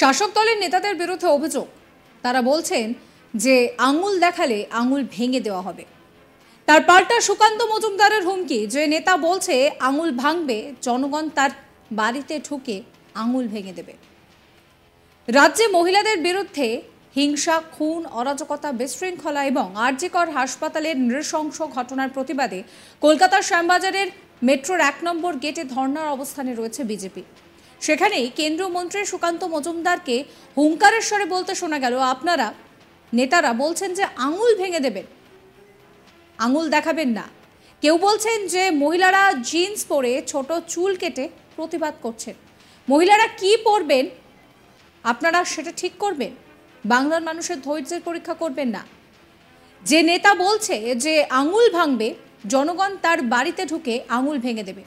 শাসক দলের নেতাদের বিরুদ্ধে অভিযোগ তারা বলছেন যে আঙুল দেখালে আঙুল ভেঙে দেওয়া হবে তার পাল্টা সুকান্ত মজুমদারের হুমকি যে নেতা বলছে আঙুল ভাঙবে জনগণ তার বাড়িতে ঠুকে আঙুল ভেঙে দেবে রাজ্যে মহিলাদের বিরুদ্ধে হিংসা খুন অরাজকতা বিশৃঙ্খলা এবং আর্যিকর হাসপাতালের নৃশংস ঘটনার প্রতিবাদে কলকাতার শ্যামবাজারের মেট্রোর এক নম্বর গেটে ধর্নার অবস্থানে রয়েছে বিজেপি সেখানেই কেন্দ্রীয় মন্ত্রী সুকান্ত মজুমদারকে হুঙ্কারের স্বরে বলতে শোনা গেল আপনারা নেতারা বলছেন যে আঙুল ভেঙে দেবেন আঙুল দেখাবেন না কেউ বলছেন যে মহিলারা জিন্স পরে ছোট চুল কেটে প্রতিবাদ করছেন মহিলারা কি পরবেন আপনারা সেটা ঠিক করবেন বাংলার মানুষের ধৈর্যের পরীক্ষা করবেন না যে নেতা বলছে যে আঙুল ভাঙবে জনগণ তার বাড়িতে ঢুকে আঙুল ভেঙে দেবে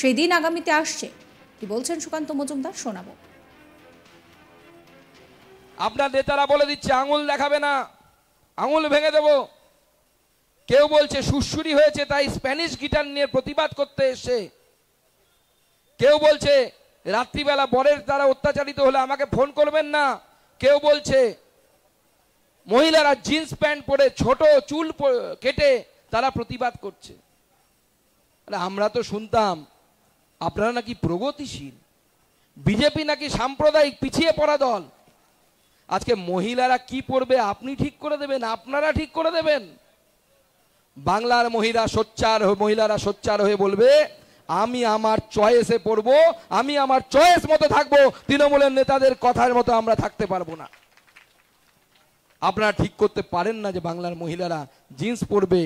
সেদিন আগামীতে আসছে কি বলছেন সুকান্ত মজুমদার শোনাবো আপনার নেতারা বলে দিচ্ছে আঙুল দেখাবে না আঙুল ভেঙে দেব কেউ বলছে সুশুরি হয়েছে তাই স্প্যানিশ গিটার নিয়ে প্রতিবাদ করতে এসে কেউ বলছে রাত্রিবেলা বরের দ্বারা অত্যাচারিত হলে আমাকে ফোন করবেন না কেউ বলছে মহিলারা জিন্স প্যান্ট পরে ছোট চুল কেটে তারা প্রতিবাদ করছে আমরা তো শুনতাম আপনারা নাকি প্রগতিশীল বিজেপি নাকি সাম্প্রদায়িক পিছিয়ে পড়া দল আজকে মহিলারা কি পড়বে আপনি ঠিক করে দেবেন আপনারা ঠিক করে দেবেন বাংলার মহিলা সোচ্চার মহিলারা সোচ্চার হয়ে বলবে আমি আমার চয়েসে পড়ব আমি আমার চয়েস মতো থাকবো তৃণমূলের নেতাদের কথার মতো আমরা থাকতে পারবো না আপনারা ঠিক করতে পারেন না যে বাংলার মহিলারা জিন্স পরবে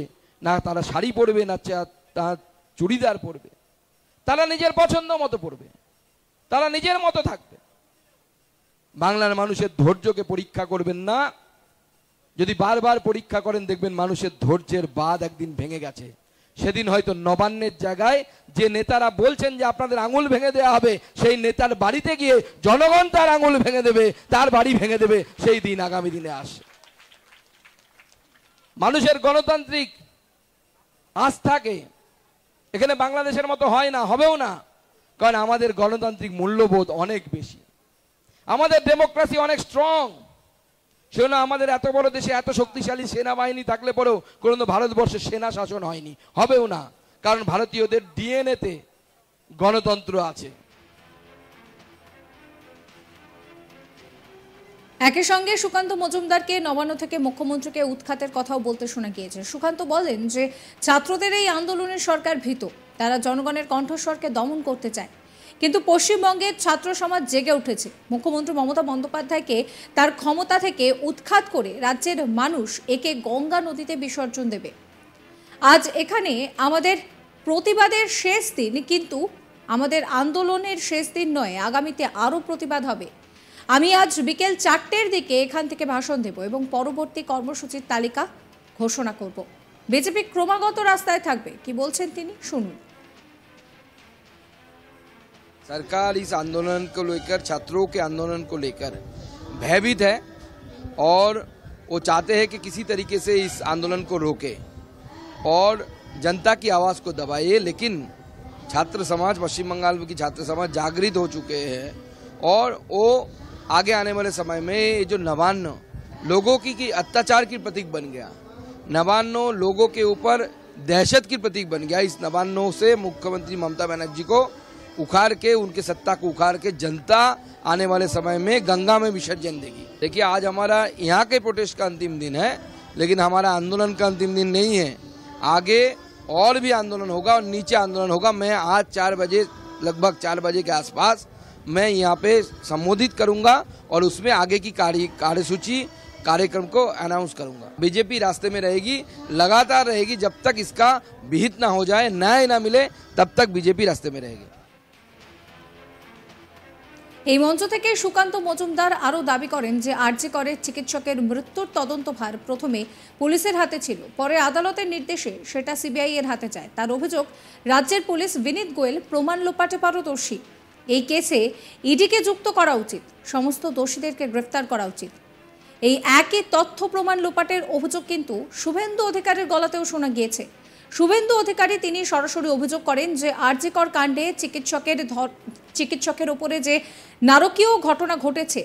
না তারা শাড়ি পরবে না চুড়িদার পরবে তারা নিজের পছন্দ মতো পড়বে তারা নিজের মতো থাকবে বাংলার মানুষের ধৈর্যকে পরীক্ষা করবেন না যদি বারবার পরীক্ষা করেন দেখবেন মানুষের ধৈর্যের বাদ একদিন ভেঙে গেছে সেদিন হয়তো নবান্নের জায়গায় যে নেতারা বলছেন যে আপনাদের আঙুল ভেঙে দেওয়া হবে সেই নেতার বাড়িতে গিয়ে জনগণ তার আঙুল ভেঙে দেবে তার বাড়ি ভেঙে দেবে সেই দিন আগামী দিনে আসে মানুষের গণতান্ত্রিক আস্থাকে এখানে বাংলাদেশের মতো হয় না হবেও না কারণ আমাদের গণতান্ত্রিক মূল্যবোধ অনেক বেশি আমাদের ডেমোক্রেসি অনেক স্ট্রং সেজন্য আমাদের এত বড় দেশে এত শক্তিশালী সেনাবাহিনী থাকলে পরেও কোনো ভারতবর্ষে সেনা শাসন হয়নি হবেও না কারণ ভারতীয়দের ডিএনএতে গণতন্ত্র আছে একই সঙ্গে সুকান্ত মজুমদারকে নবান্ন থেকে মুখ্যমন্ত্রীকে উৎখাতের কথাও বলতে শোনা গিয়েছে সুকান্ত বলেন যে ছাত্রদের এই আন্দোলনের সরকার ভীত তারা জনগণের কণ্ঠস্বরকে দমন করতে চায় কিন্তু পশ্চিমবঙ্গের ছাত্র সমাজ জেগে উঠেছে মুখ্যমন্ত্রী মমতা বন্দ্যোপাধ্যায়কে তার ক্ষমতা থেকে উৎখাত করে রাজ্যের মানুষ একে গঙ্গা নদীতে বিসর্জন দেবে আজ এখানে আমাদের প্রতিবাদের শেষ দিন কিন্তু আমাদের আন্দোলনের শেষ দিন নয় আগামীতে আরও প্রতিবাদ হবে আমি আজ বিকেল চারটের দিকে এখান থেকে ভাষণ দেব এবং পরবর্তী কর্মসূচির তালিকা ঘোষণা করব বিজেপি ক্রমাগত রাস্তায় থাকবে কি বলছেন তিনি শুনুন सरकार इस आंदोलन को लेकर छात्रों के आंदोलन को लेकर भयभीत है और वो चाहते हैं कि किसी तरीके से इस आंदोलन को रोके और जनता की आवाज़ को दबाए लेकिन छात्र समाज पश्चिम बंगाल की छात्र समाज जागृत हो चुके हैं और वो आगे आने वाले समय में जो नवान्न लोगों की, की अत्याचार की प्रतीक बन गया नवान्नो लोगों के ऊपर दहशत की प्रतीक बन गया इस नवान्नो से मुख्यमंत्री ममता बनर्जी को उखाड़ के उनके सत्ता को उखाड़ के जनता आने वाले समय में गंगा में विसर्जन देगी देखिए आज हमारा यहाँ के प्रोटेस्ट का अंतिम दिन है लेकिन हमारा आंदोलन का अंतिम दिन नहीं है आगे और भी आंदोलन होगा और नीचे आंदोलन होगा मैं आज चार बजे लगभग चार बजे के आसपास मैं यहाँ पे संबोधित करूँगा और उसमें आगे की कार्य कार्यसूची कार्यक्रम को अनाउंस करूंगा बीजेपी रास्ते में रहेगी लगातार रहेगी जब तक इसका विहित ना हो जाए न्याय ना मिले तब तक बीजेपी रास्ते में रहेगी এই মঞ্চ থেকে সুকান্ত মজুমদার আরও দাবি করেন যে আরজি করে চিকিৎসকের মৃত্যুর তদন্তভার প্রথমে পুলিশের হাতে ছিল পরে আদালতের নির্দেশে সেটা সিবিআই এর হাতে যায় তার অভিযোগ রাজ্যের পুলিশ বিনীত গোয়েল প্রমাণ লোপাটে পারদর্শী এই কেসে ইডিকে যুক্ত করা উচিত সমস্ত দোষীদেরকে গ্রেফতার করা উচিত এই একই তথ্য প্রমাণ লোপাটের অভিযোগ কিন্তু শুভেন্দু অধিকারের গলাতেও শোনা গিয়েছে শুভেন্দু অধিকারী তিনি সরাসরি অভিযোগ করেন যে আরজিকর কাণ্ডে চিকিৎসকের চিকিৎসকের ওপরে যে নারকীয় ঘটনা ঘটেছে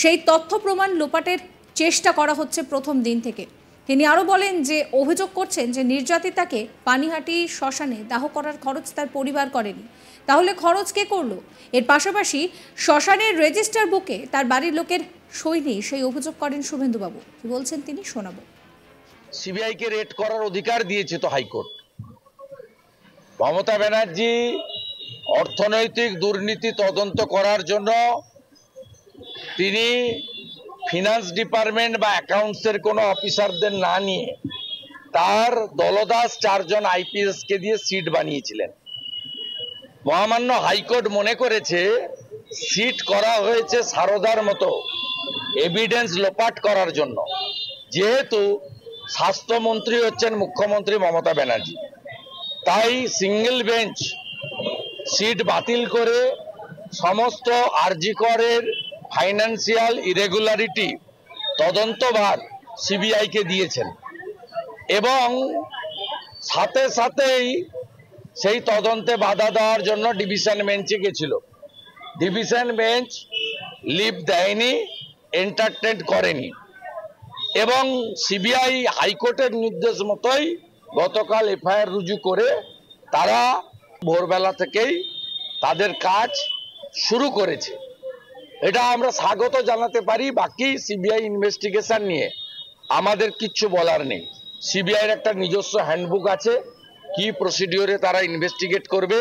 সেই তথ্য প্রমাণ লোপাটের চেষ্টা করা হচ্ছে প্রথম দিন থেকে তিনি আরও বলেন যে অভিযোগ করছেন যে নির্যাতিতাকে পানিহাটি শ্মশানে দাহ করার খরচ তার পরিবার করেনি তাহলে খরচ কে করল এর পাশাপাশি শ্মশানের রেজিস্টার বুকে তার বাড়ির লোকের সই নেই সেই অভিযোগ করেন শুভেন্দুবাবু কি বলছেন তিনি শোনাব সিবিআইকে রেড করার অধিকার দিয়েছে তো হাইকোর্ট মমতা ব্যানার্জি অর্থনৈতিক দুর্নীতি তদন্ত করার জন্য তিনি ফিনান্স ডিপার্টমেন্ট বা অ্যাকাউন্টস এর কোনো অফিসারদের না নিয়ে তার দলদাস চারজন আইপিএস কে দিয়ে সিট বানিয়েছিলেন মহামান্য হাইকোর্ট মনে করেছে সিট করা হয়েছে সারদার মতো এভিডেন্স লোপাট করার জন্য যেহেতু স্বাস্থ্যমন্ত্রী হচ্ছেন মুখ্যমন্ত্রী মমতা ব্যানার্জি তাই সিঙ্গেল বেঞ্চ সিট বাতিল করে সমস্ত আরজিকরের ফাইন্যান্সিয়াল ইরেগুলারিটি তদন্তভার সিবিআইকে দিয়েছেন এবং সাথে সাথেই সেই তদন্তে বাধা দেওয়ার জন্য ডিভিশন বেঞ্চে গেছিল ডিভিশন বেঞ্চ লিভ দেয়নি এন্টারটেন করেনি এবং সিবিআই হাইকোর্টের নির্দেশ মতোই গতকাল এফআইআর রুজু করে তারা ভোরবেলা থেকেই তাদের কাজ শুরু করেছে এটা আমরা স্বাগত জানাতে পারি বাকি সিবিআই ইনভেস্টিগেশন নিয়ে আমাদের কিচ্ছু বলার নেই সিবিআইয়ের একটা নিজস্ব হ্যান্ডবুক আছে কি প্রসিডিওরে তারা ইনভেস্টিগেট করবে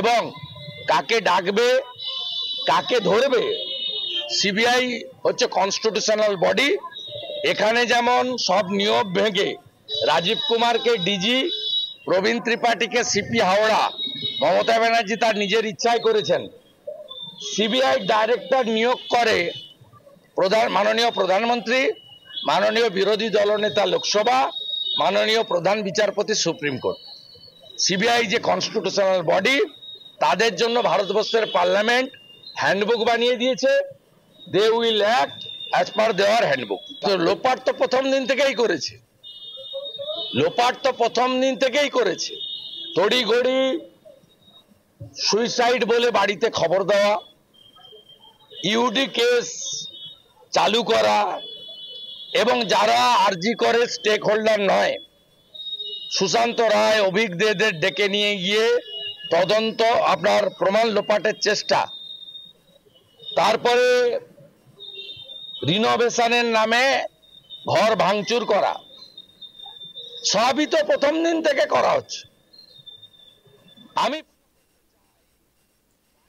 এবং কাকে ডাকবে কাকে ধরবে সিবিআই হচ্ছে কনস্টিটিউশনাল বডি এখানে যেমন সব নিয়োগ ভেঙে রাজীব কুমারকে ডিজি প্রবীণ ত্রিপাঠীকে সিপি হাওড়া মমতা ব্যানার্জি তার নিজের ইচ্ছায় করেছেন সিবিআই ডাইরেক্টর নিয়োগ করে প্রধান মাননীয় প্রধানমন্ত্রী মাননীয় বিরোধী দলনেতা লোকসভা মাননীয় প্রধান বিচারপতি সুপ্রিম কোর্ট সিবিআই যে কনস্টিটিউশনাল বডি তাদের জন্য ভারতবর্ষের পার্লামেন্ট হ্যান্ডবুক বানিয়ে দিয়েছে they will act as per দেওয়ার হ্যান্ডবুক তো লোপার তো প্রথম দিন থেকেই করেছে লোপার তো প্রথম দিন থেকেই করেছে তড়িঘড়ি সুইসাইড বলে বাড়িতে খবর দেওয়া ইউডি কেস চালু করা এবং যারা আর্জি করে স্টেক হোল্ডার নয় সুশান্ত রায় অভিজ্ঞদের ডেকে নিয়ে গিয়ে তদন্ত আপনার প্রমাণ লোপাটের চেষ্টা তারপরে রিনোভেশনের নামে ঘর ভাঙচুর করা সবই তো প্রথম দিন থেকে করা হচ্ছে আমি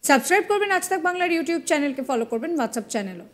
সাবস্ক্রাইব করবেন আজ তাক বাংলার ইউটিউব চ্যানেলকে ফলো করবেন হোয়াটসঅ্যাপ চ্যানেলও